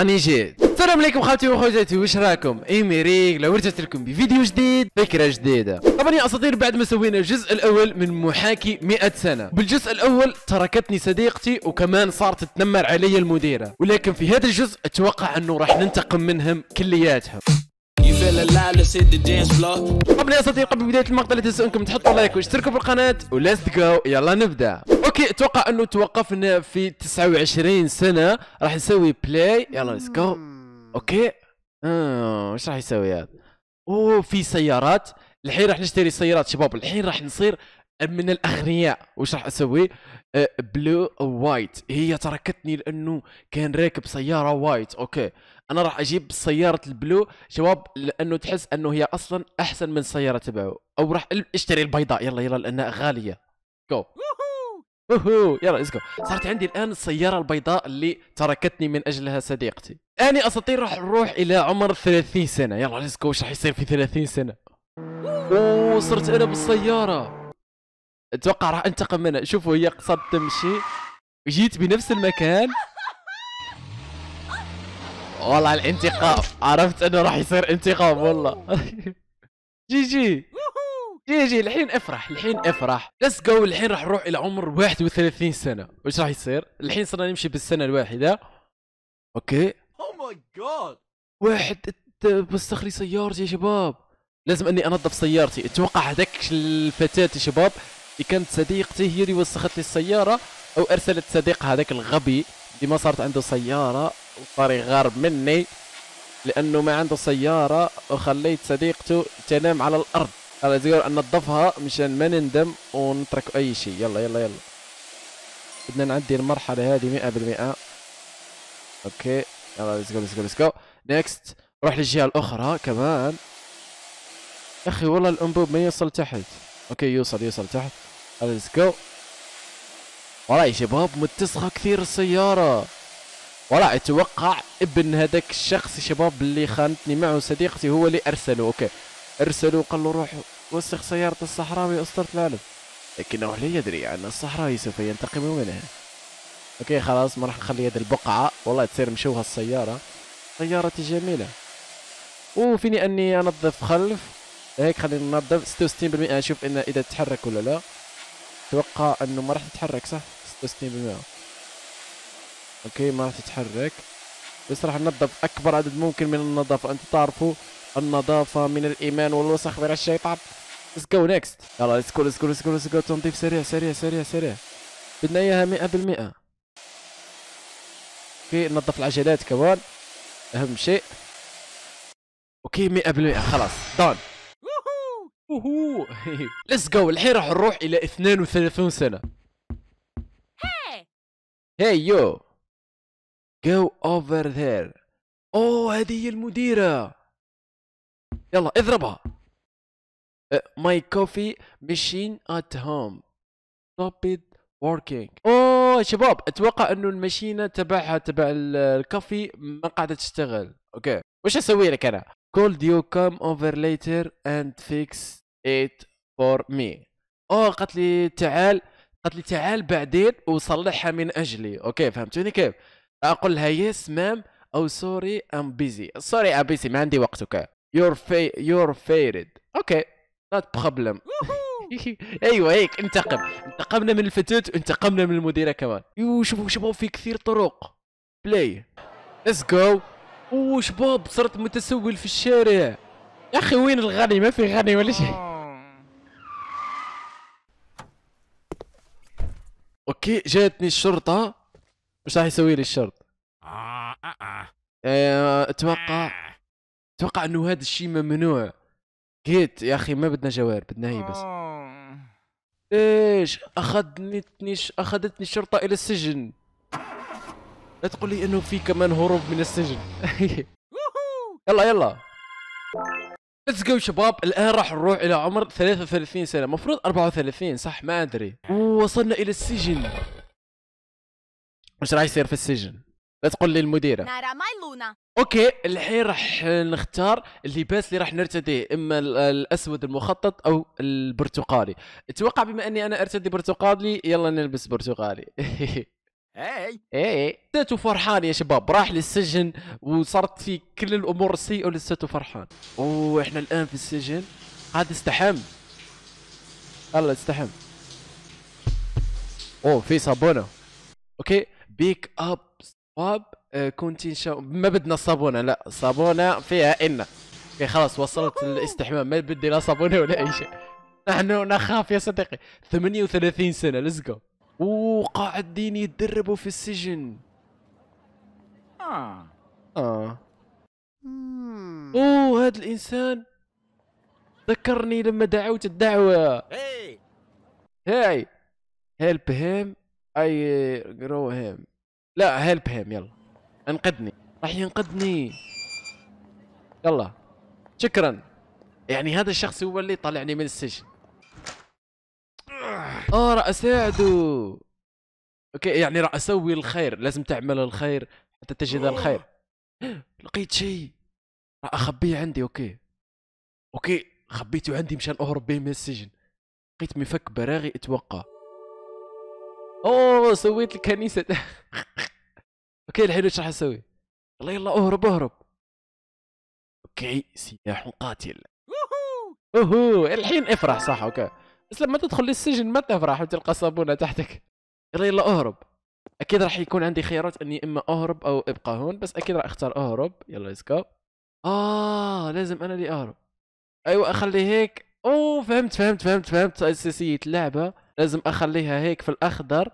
اني جيت السلام عليكم خواتي وخواتاتي واش راكم ايميريك لو رجعت لكم بفيديو جديد فكره جديده طبعا يا اساطير بعد ما سوينا الجزء الاول من محاكي 100 سنه بالجزء الاول تركتني صديقتي وكمان صارت تتنمر علي المديره ولكن في هذا الجزء اتوقع انه راح ننتقم منهم كلياتهم قبل يا صديقي قبل بدايه المقطع لا تنسوا انكم تحطوا لايك واشتركوا في القناه وليتس جو يلا نبدا اوكي اتوقع انه توقفنا في 29 سنه راح نسوي بلاي يلا ليتس جو اوكي اه راح يسوي هذا اوه في سيارات الحين راح نشتري سيارات شباب الحين راح نصير من الاغنياء وش راح اسوي بلو آه، وايت هي تركتني لانه كان راكب سياره وايت اوكي انا راح اجيب سياره البلو شباب لانه تحس انه هي اصلا احسن من السياره تبعه او راح اشتري البيضاء يلا يلا لانها غاليه جو اوهو يلا اسكو جو صارت عندي الان السياره البيضاء اللي تركتني من اجلها صديقتي اني اساطير راح نروح الى عمر 30 سنه يلا اسكو جو راح يصير في 30 سنه اوه صرت انا بالسياره اتوقع راح انتقم منها شوفوا هي قصدت تمشي جيت بنفس المكان والله الانتقام عرفت انه راح يصير انتقام والله جي جي جي جي الحين افرح الحين افرح ليتس جو الحين راح نروح الى عمر 31 سنه وش راح يصير الحين صرنا نمشي بالسنه الواحده اوكي او ماي جاد واحد مستخري سيارتي يا شباب لازم اني انظف سيارتي اتوقع هذاك الفتاه يا شباب اللي كانت صديقتي هي اللي وسخت لي السياره او ارسلت صديقها هذاك الغبي اللي ما صارت عنده سياره وطاري غارب مني لانه ما عنده سياره وخليت صديقته تنام على الارض خلاص يقول ان نظفها مشان ما نندم ونترك اي شيء يلا يلا يلا بدنا نعدي المرحله هذه 100% اوكي يلا ليتس جو ليتس جو ليتس جو نيكست روح للجهه الاخرى كمان اخي والله الانبوب ما يوصل تحت اوكي يوصل يوصل تحت ليتس جو يا شباب متسخه كثير السياره ولا اتوقع ابن هذاك الشخص يا شباب اللي خانتني معه صديقتي هو اللي ارسله اوكي ارسله وقال له روح وسخ سيارة الصحراوي اسطورة العالم لكنه لا يدري ان الصحراوي سوف ينتقم منها اوكي خلاص ما راح نخلي هذه البقعة والله تصير مشوها السيارة سيارتي جميلة وفيني اني انظف خلف هيك خلينا ننظف 66% نشوف ان اذا تتحرك ولا لا اتوقع انه ما راح تتحرك صح 66% اوكي ما راح تتحرك بس راح ننظف اكبر عدد ممكن من النظافه انتم تعرفوا النظافه من الايمان والوسخ من الشيطان ليتس جو نيكست يلا ليتس جو ليتس جو ليتس جو ليتس جو تنظيف سريع سريع سريع سريع بدنا اياها 100% اوكي ننظف العجلات كمان اهم شيء اوكي 100% خلاص دون اوهو ليتس جو الحين راح نروح الى 32 سنه هاي يو جو اوفر ذير اوه هذه هي المديرة يلا اضربها ماي كوفي ماشين ات هوم ستوب working اوه شباب اتوقع انه الماشينه تبعها تبع الكوفي ما قاعده تشتغل اوكي وش اسوي لك انا call you come over later and fix it for me اوه قالت لي تعال قالت لي تعال بعدين وصلحها من اجلي اوكي فهمتوني كيف اقول لها يس مام او سوري ام بيزي سوري ام بيزي ما عندي اوكي يور في يور فيرد اوكي نوت بروبلم ايوه هيك انتقم انتقمنا من الفتوت انتقمنا من المديره كمان يو شوفوا شباب في كثير طرق بلاي ليتس جو اوه شباب صرت متسول في الشارع يا اخي وين الغني ما في غني ولا شيء آه. اوكي جاتني الشرطه مش راح يسوي لي الشرط آه آه. آه. اتوقع آه. اتوقع انه هذا الشيء ممنوع قلت يا اخي ما بدنا جوار بدنا هي بس ليش آه. اخذتني اخذتني الشرطه الى السجن لا تقول لي انه في كمان هروب من السجن يلا يلا ليتس جو شباب الان راح نروح الى عمر 33 سنه المفروض 34 صح ما ادري ووصلنا الى السجن واش راح يصير في السجن لا تقول لي المديره نارا ماي لونا اوكي الحين راح نختار اللباس اللي راح نرتديه اما الاسود المخطط او البرتقالي اتوقع بما اني انا ارتدي برتقالي يلا نلبس برتقالي اي اي ساتو فرحان يا شباب راح للسجن وصارت في كل الامور السيئه ولساتو فرحان اوه احنا الان في السجن هذا استحم الله استحم اوه في صابونه اوكي بيك اب صواب آه، كنت ان شاء ما بدنا صابونه لا صابونه فيها ان في خلاص وصلت الاستحمام ما بدي لا صابونه ولا اي شيء نحن نخاف يا صديقي 38 سنه ليتس جو قاعدين يتدربوا في السجن اه اه اوه هذا الانسان ذكرني لما دعوت الدعوه هاي هاي هيلب هيم اي جرو هيم لا هيلب هيم يلا انقذني راح ينقذني يلا شكرا يعني هذا الشخص هو اللي طلعني من السجن اه راح اساعده اوكي يعني راح اسوي الخير لازم تعمل الخير حتى تجد الخير لقيت شيء راح اخبيه عندي اوكي اوكي خبيته عندي مشان اهرب به من السجن لقيت مفك براغي اتوقع اوه سويت الكنيسه اوكي الحين ايش راح اسوي؟ يلا يلا اهرب اهرب اوكي سياح قاتل اوهو الحين افرح صح اوكي بس لما تدخل للسجن ما تفرح وتلقى صابونه تحتك يلا يلا اهرب اكيد راح يكون عندي خيارات اني اما اهرب او ابقى هون بس اكيد راح اختار اهرب يلا ليتس جو اه لازم انا اللي اهرب ايوه اخلي هيك اوه فهمت فهمت فهمت فهمت اساسيه اللعبه لازم اخليها هيك في الاخضر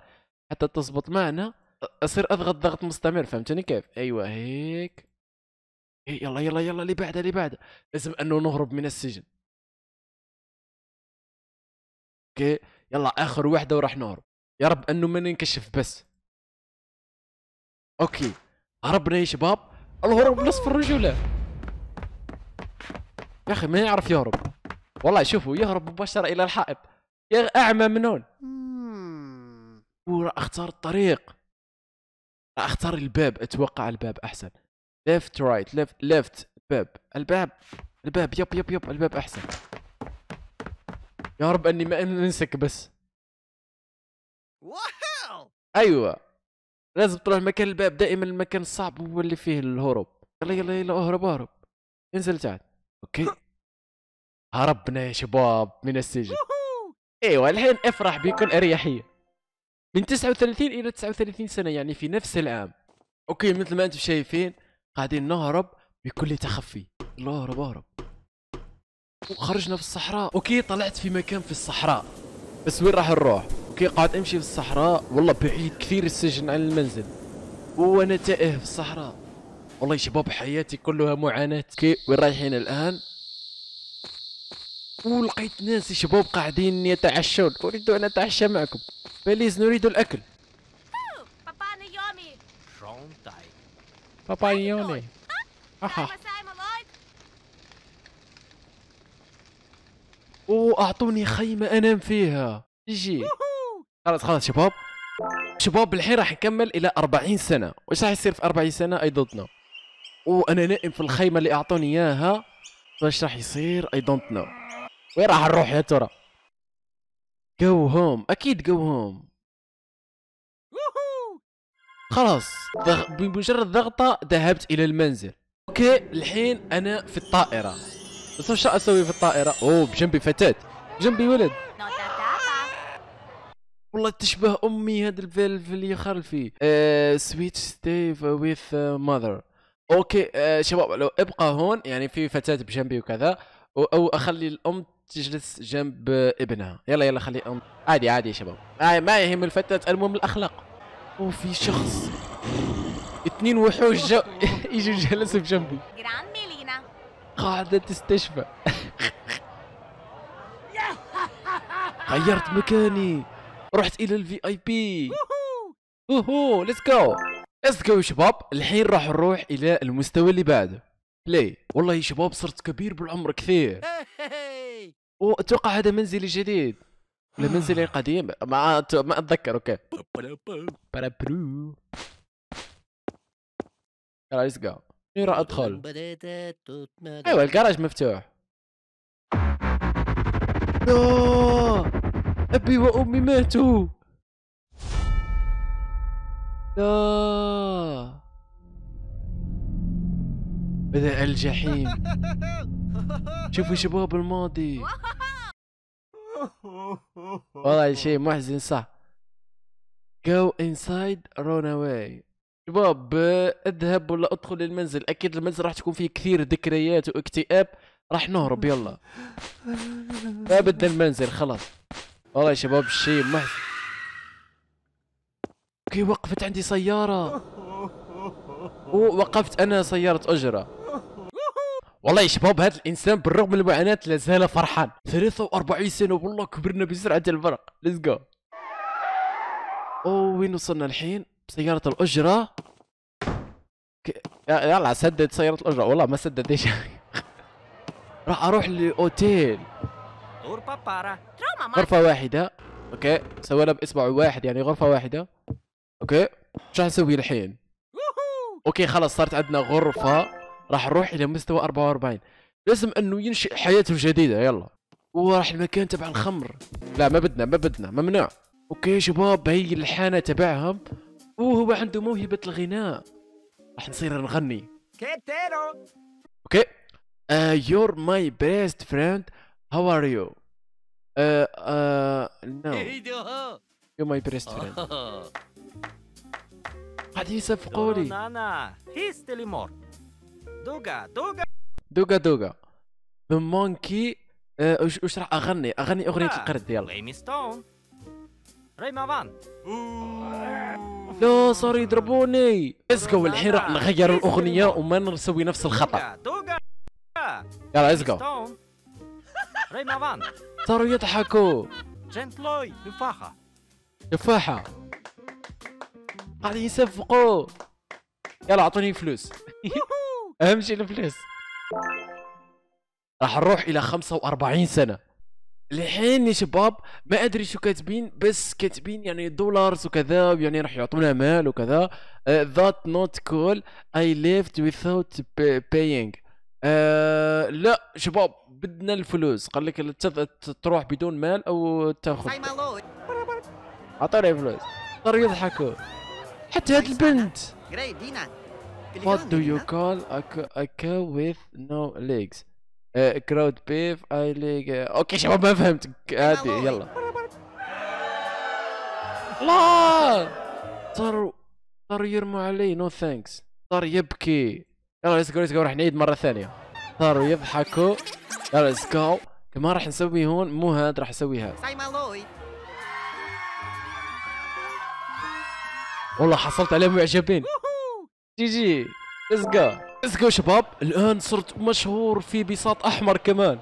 حتى تزبط معنا اصير اضغط ضغط مستمر فهمتني كيف ايوا هيك إيه، يلا يلا يلا اللي بعده اللي بعده لازم انه نهرب من السجن اوكي يلا اخر وحده وراح نهرب يا رب انه ما ننكشف بس اوكي هربنا يا شباب الهروب نصف الرجوله يا اخي ما يعرف يهرب والله شوفوا يهرب مباشره الى الحائط يا اعمى من هون اختار الطريق اختار الباب اتوقع الباب احسن ليفت رايت ليفت ليفت باب الباب الباب يب يب يب الباب احسن يا رب اني ما انسك بس ايوه لازم تروح مكان الباب دائما المكان الصعب هو اللي فيه الهروب يلا يلا يلا اهرب اهرب انزل تعال اوكي هربنا يا شباب من السجن ايوه الحين افرح بكل اريحيه من 39 الى 39 سنه يعني في نفس العام اوكي مثل ما انتم شايفين قاعدين نهرب بكل تخفي الله اهرب اهرب وخرجنا في الصحراء اوكي طلعت في مكان في الصحراء بس وين راح نروح اوكي قاعد امشي في الصحراء والله بعيد كثير السجن عن المنزل وانا تائه في الصحراء والله يا شباب حياتي كلها معاناه اوكي وين رايحين الان ولقيت ناس شباب قاعدين يتعشون اريد ان اتعشى معكم بليز نريد الاكل بابا نيومي اها اوه اعطوني خيمه انام فيها يجي خلاص خلاص شباب شباب الحين راح نكمل الى 40 سنه واش راح يصير في 40 سنه اي نو وانا نائم في الخيمه اللي اعطوني اياها واش راح يصير اي دونت نو وين راح نروح يا ترى جو هوم اكيد جو هوم خلاص دغ... بمجرد ضغطه ذهبت الى المنزل اوكي الحين انا في الطائره بس وش اسوي في الطائره اوه بجنبي فتاه جنبي ولد والله تشبه امي هذا الفيلف اللي خلفي سويت ستيف ويث ماذر اوكي uh, شباب لو ابقى هون يعني في فتاه بجنبي وكذا او اخلي الام تجلس جنب ابنها يلا يلا خلي أم... عادي عادي يا شباب آه، ما يهم الفتاة المهم الأخلاق وفي شخص اثنين وحوش جو... يجوا جلسوا بجنبي قاعدة تستشفى غيرت مكاني رحت الى الفي اي بي اوهو ليتس جو ليتس جو يا شباب الحين راح نروح الى المستوى اللي بعده بلاي والله يا شباب صرت كبير بالعمر كثير اتوقع هذا منزلي جديد ولا منزلي قديم ما ما اتذكر اوكي برابرو ليتس جو ميرا ادخل ايوه الكراج مفتوح لا ابي وامي ماتوا لا بدأ الجحيم شوفوا شباب الماضي والله شيء محزن صح go inside رون اواي شباب اذهب ولا ادخل للمنزل اكيد المنزل راح تكون فيه كثير ذكريات واكتئاب راح نهرب يلا ما بدنا المنزل خلاص والله يا شباب شيء محزن اوكي وقفت عندي سيارة ووقفت انا سيارة اجرة والله يا شباب هذا الانسان بالرغم من المعاناه لازال فرحان 43 سنه والله كبرنا بسرعه الفرق ليتس جو او وين وصلنا الحين بسياره الاجره يلا سدد سياره الاجره والله ما سدد ايش راح اروح لاوتيل غرفه واحده اوكي سوينا باصبع واحد يعني غرفه واحده اوكي شو حنسوي الحين اوكي خلاص صارت عندنا غرفه راح نروح الى مستوى 44 لازم انه ينشئ حياته الجديده يلا وراح المكان تبع الخمر لا ما بدنا ما بدنا ممنوع اوكي شباب هي الحانه تبعهم وهو عنده موهبه الغناء راح نصير نغني كابتنو اوكي يور ماي بيست فريند هاو ار يو نو يور ماي بيست فريند قد يصفقوا لي دوغا دوغا دوغا دوغا The مونكي وش آه، وش راح اغني اغني اغنيه آه، القرد يلا ريمي ستون ريما فان لا صار يضربوني اسكو الحين راح نغير الاغنيه وما نسوي نفس الخطا دوغا يلا اسكو ريما فان صاروا يضحكوا جنتلوي تفاحه تفاحه قاعدين يصفقوا يلا اعطوني فلوس اهم شيء الفلوس راح نروح الى 45 سنه الحين يا شباب ما ادري شو كاتبين بس كاتبين يعني دولارز وكذا يعني راح يعطونا مال وكذا ذات نوت كول اي ليفت without paying uh, لا شباب بدنا الفلوس قال لك تروح بدون مال او تاخذ اعطوني فلوس صاروا يضحكوا حتى هاد البنت What do you call a, a cow with no legs? Crowd بيف I ليج اوكي شباب ما فهمت عادي يلا لا صاروا صاروا يرموا علي نو ثانكس صار يبكي يلا ليتس جو ليتس جو راح نعيد مره ثانيه صاروا يضحكوا يلا ليتس جو ما راح نسوي هون مو هاد راح اسوي هاد والله حصلت عليهم معجبين جي جي ليتس جو ليتس جو شباب الان صرت مشهور في بساط احمر كمان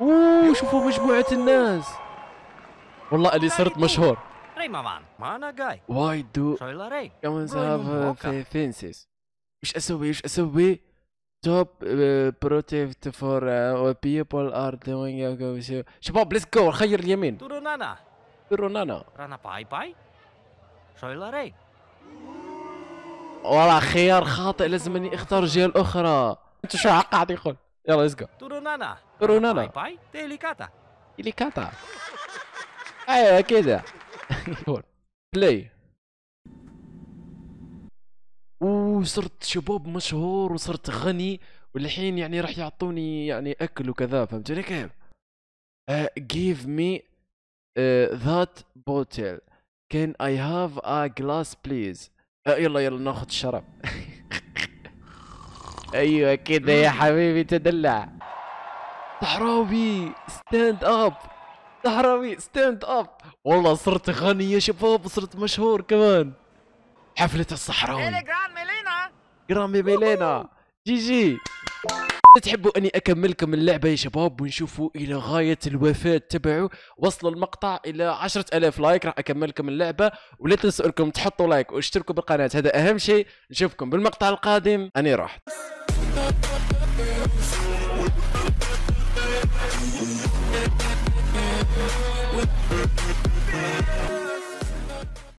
اوه شوفوا مجموعه الناس والله اللي صرت مشهور واي دو كمان في فينسيس ايش اسوي ايش اسوي توب بروتكت فور بيبل ار دوينج شباب ليتس جو خير اليمين تورونانا تورونانا رانا باي باي شويلاري والله خيار خاطئ لازم اني اختار جهه اخرى انت شو قاعد يقول يلا ليتس جو تورونانا تورونانا باي باي تيليكاتا تيليكاتا ايوه كده بلاي صرت شباب مشهور وصرت غني والحين يعني راح يعطوني يعني اكل وكذا فهمتني كيف؟ جيف مي ذات بوتل كان اي هاف ا جلاس بليز آه، يلا يلا ناخذ الشرب ايوه كده يا حبيبي تدلع صحراوي ستاند اب صحراوي ستاند اب والله صرت غني يا شباب وصرت مشهور كمان حفلة الصحراوي إيه، جرامي ميلينا جرامي ميلينا جي جي تحبوا اني اكملكم اللعبه يا شباب ونشوفوا الى غايه الوفاه تبعه وصل المقطع الى 10000 لايك راح اكملكم اللعبه ولا تنسوا انكم تحطوا لايك واشتركوا بالقناه هذا اهم شيء نشوفكم بالمقطع القادم اني راح